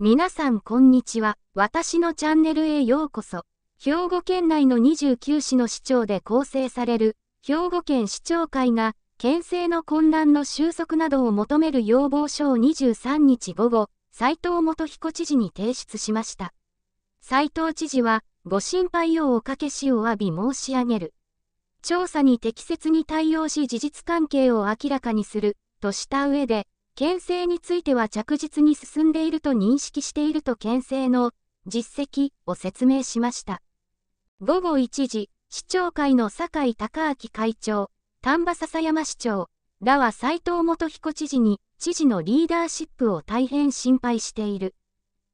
皆さんこんにちは。私のチャンネルへようこそ。兵庫県内の29市の市長で構成される、兵庫県市長会が、県政の混乱の収束などを求める要望書を23日午後、斉藤元彦知事に提出しました。斉藤知事は、ご心配をおかけしお詫び申し上げる。調査に適切に対応し事実関係を明らかにする、とした上で、県政については着実に進んでいると認識していると県政の実績を説明しました。午後1時、市長会の酒井隆明会長、丹波笹山市長、らは斉藤元彦知事に、知事のリーダーシップを大変心配している。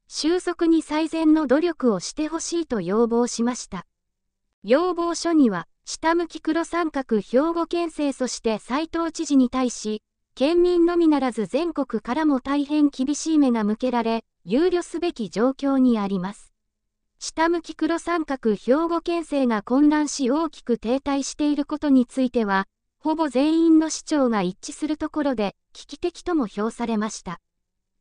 収束に最善の努力をしてほしいと要望しました。要望書には、下向き黒三角兵庫県政そして斉藤知事に対し、県民のみならず全国からも大変厳しい目が向けられ、憂慮すべき状況にあります。下向き黒三角兵庫県政が混乱し大きく停滞していることについては、ほぼ全員の市長が一致するところで、危機的とも評されました。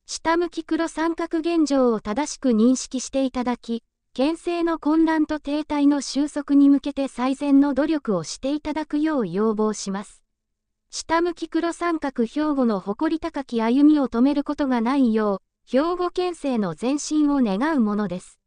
下向き黒三角現状を正しく認識していただき、県政の混乱と停滞の収束に向けて最善の努力をしていただくよう要望します。下向き黒三角兵庫の誇り高き歩みを止めることがないよう、兵庫県政の前進を願うものです。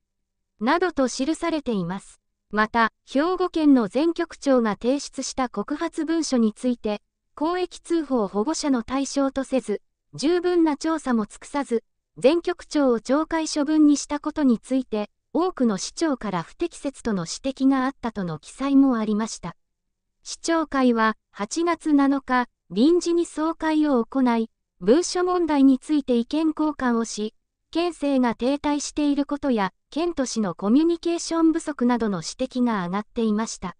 などと記されています。また、兵庫県の全局長が提出した告発文書について、公益通報保護者の対象とせず、十分な調査も尽くさず、全局長を懲戒処分にしたことについて、多くの市長から不適切との指摘があったとの記載もありました。市長会は8月7日、臨時に総会を行い、文書問題について意見交換をし、県政が停滞していることや、県都市のコミュニケーション不足などの指摘が上がっていました。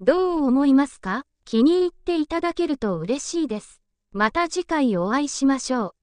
どう思いますか気に入っていただけると嬉しいです。また次回お会いしましょう。